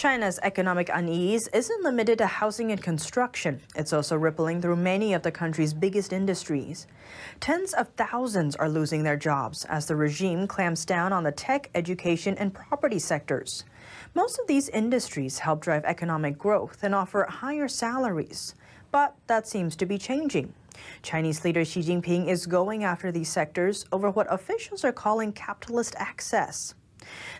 China's economic unease isn't limited to housing and construction. It's also rippling through many of the country's biggest industries. Tens of thousands are losing their jobs as the regime clamps down on the tech, education, and property sectors. Most of these industries help drive economic growth and offer higher salaries. But that seems to be changing. Chinese leader Xi Jinping is going after these sectors over what officials are calling capitalist access.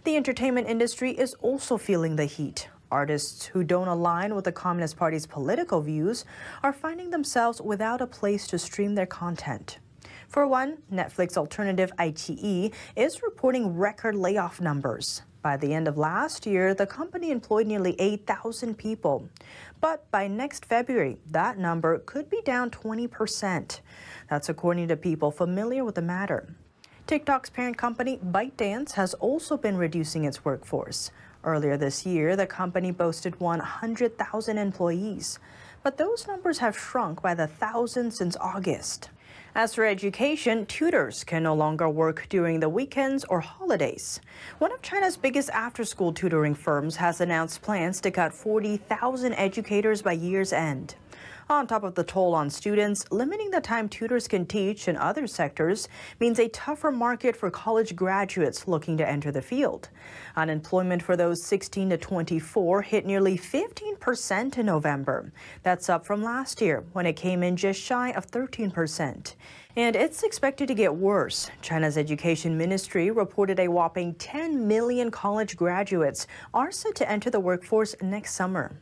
The entertainment industry is also feeling the heat. Artists who don't align with the Communist Party's political views are finding themselves without a place to stream their content. For one, Netflix alternative ITE is reporting record layoff numbers. By the end of last year, the company employed nearly 8,000 people. But by next February, that number could be down 20%. That's according to people familiar with the matter. TikTok's parent company ByteDance has also been reducing its workforce. Earlier this year, the company boasted 100,000 employees, but those numbers have shrunk by the thousands since August. As for education, tutors can no longer work during the weekends or holidays. One of China's biggest after school tutoring firms has announced plans to cut 40,000 educators by year's end. On top of the toll on students, limiting the time tutors can teach in other sectors means a tougher market for college graduates looking to enter the field. Unemployment for those 16 to 24 hit nearly 15% in November. That's up from last year when it came in just shy of 13%. And it's expected to get worse. China's education ministry reported a whopping 10 million college graduates are set to enter the workforce next summer.